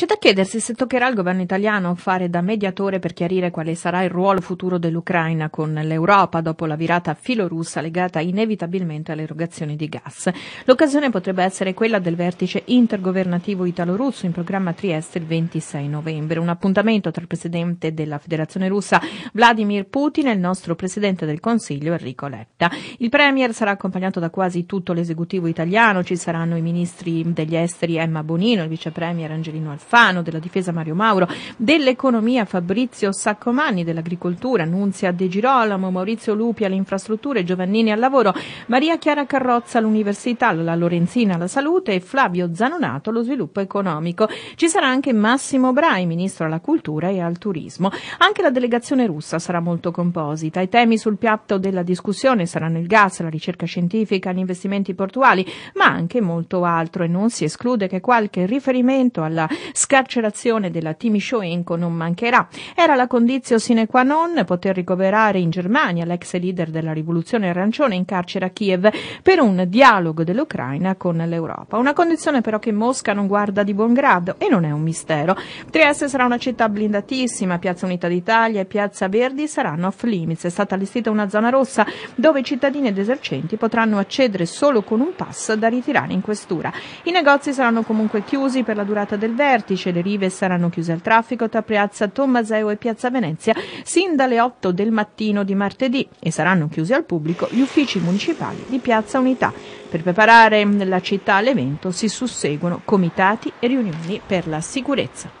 C'è da chiedersi se toccherà al governo italiano fare da mediatore per chiarire quale sarà il ruolo futuro dell'Ucraina con l'Europa dopo la virata filorussa legata inevitabilmente all'erogazione di gas. L'occasione potrebbe essere quella del vertice intergovernativo italo-russo in programma Trieste il 26 novembre, un appuntamento tra il presidente della Federazione russa Vladimir Putin e il nostro presidente del Consiglio Enrico Letta. Il premier sarà accompagnato da quasi tutto l'esecutivo italiano, ci saranno i ministri degli esteri Emma Bonino, il vicepremier Angelino Alfano, Alfano, della difesa Mario Mauro, dell'economia Fabrizio Saccomanni, dell'agricoltura Nunzia De Girolamo, Maurizio Lupi alle infrastrutture, Giovannini al lavoro, Maria Chiara Carrozza all'università, la Lorenzina alla salute e Flavio Zanonato allo sviluppo economico. Ci sarà anche Massimo Brai, ministro alla cultura e al turismo. Anche la delegazione russa sarà molto composita. I temi sul piatto della discussione saranno il gas, la ricerca scientifica, gli investimenti portuali, ma anche molto altro e non si esclude che qualche riferimento alla scarcerazione della Timisoenko non mancherà. Era la condizio sine qua non poter ricoverare in Germania l'ex leader della rivoluzione arancione in carcere a Kiev per un dialogo dell'Ucraina con l'Europa. Una condizione però che Mosca non guarda di buon grado e non è un mistero. Trieste sarà una città blindatissima, Piazza Unità d'Italia e Piazza Verdi saranno off limits. È stata allestita una zona rossa dove cittadini ed esercenti potranno accedere solo con un pass da ritirare in questura. I negozi saranno comunque chiusi per la durata del vertice vertice le rive saranno chiuse al traffico tra piazza Tommaseo e piazza Venezia sin dalle 8 del mattino di martedì e saranno chiusi al pubblico gli uffici municipali di piazza Unità. Per preparare la città all'evento si susseguono comitati e riunioni per la sicurezza.